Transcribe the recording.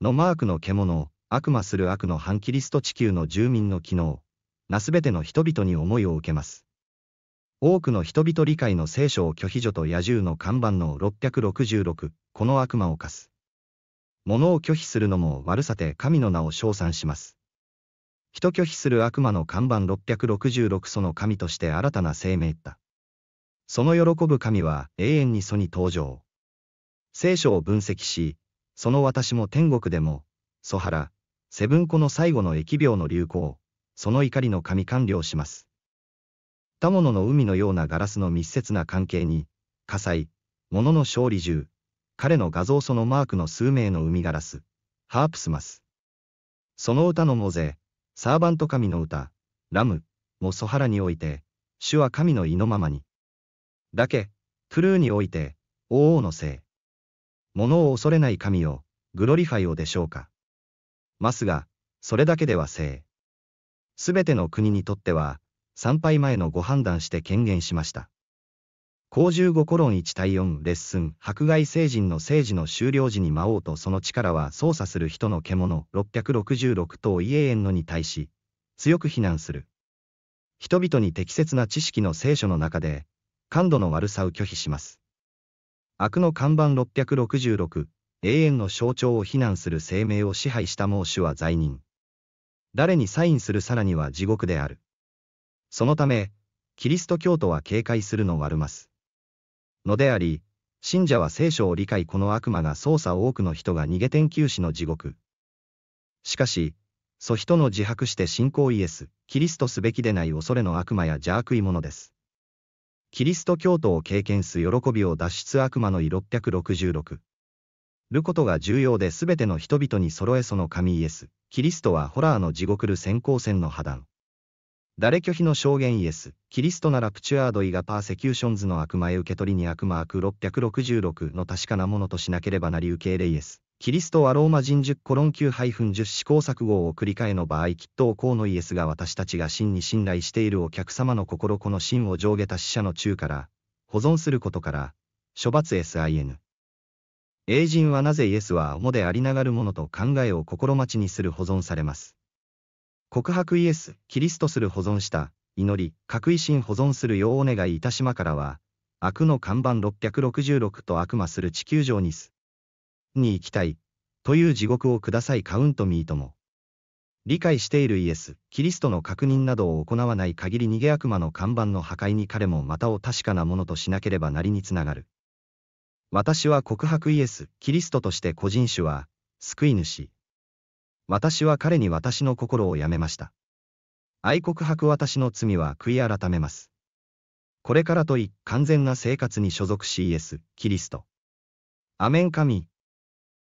のマークの獣を悪魔する悪の反キリスト地球の住民の機能なすべての人々に思いを受けます。多くの人々理解の聖書を拒否女と野獣の看板の666、この悪魔を課す。物を拒否するのも悪さて神の名を称賛します。人拒否する悪魔の看板666その神として新たな生命った。その喜ぶ神は永遠に祖に登場。聖書を分析し、その私も天国でも、ソハラ、セブンコの最後の疫病の流行、その怒りの神完了します。他物の海のようなガラスの密接な関係に、火災、物の勝利中、彼の画像そのマークの数名の海ガラス、ハープスマス。その歌のモゼ、サーバント神の歌、ラム、もソハラにおいて、主は神の意のままに。だけ、クルーにおいて、王王のせい。物を恐れない神を、グロリファイをでしょうか。ますが、それだけでは聖。すべての国にとっては、参拝前のご判断して権限しました。公十五コロン1対4レッスン、迫害聖人の政治の終了時に魔王とその力は操作する人の獣666頭イエエンのに対し、強く非難する。人々に適切な知識の聖書の中で、感度の悪さを拒否します。悪の看板666、永遠の象徴を非難する声明を支配した孟子は罪人。誰にサインするさらには地獄である。そのため、キリスト教徒は警戒するのを悪ます。のであり、信者は聖書を理解この悪魔が操作多くの人が逃げ天休死の地獄。しかし、そ人の自白して信仰イエス、キリストすべきでない恐れの悪魔や邪悪いものです。キリスト教徒を経験す喜びを脱出悪魔の意666。ることが重要で全ての人々に揃えその神イエス、キリストはホラーの地獄る先行線の破断。誰拒否の証言イエス、キリストならプチュアードイがパーセキューションズの悪魔へ受け取りに悪魔悪666の確かなものとしなければなり受け入れイエス。キリストはローマ人10コロン9-10試行錯誤を繰り返の場合きっとこうのイエスが私たちが真に信頼しているお客様の心この真を上下た死者の中から保存することから処罰 sin 英人はなぜイエスは主でありながるものと考えを心待ちにする保存されます告白イエスキリストする保存した祈り確意心保存するようお願いいたしまからは悪の看板666と悪魔する地球上にすに行きたい、という地獄をくださいカウントミーとも。理解しているイエス、キリストの確認などを行わない限り逃げ悪魔の看板の破壊に彼もまたを確かなものとしなければなりにつながる。私は告白イエス、キリストとして個人種は、救い主。私は彼に私の心をやめました。愛告白私の罪は悔い改めます。これからとい、完全な生活に所属しイエス、キリスト。アメン神。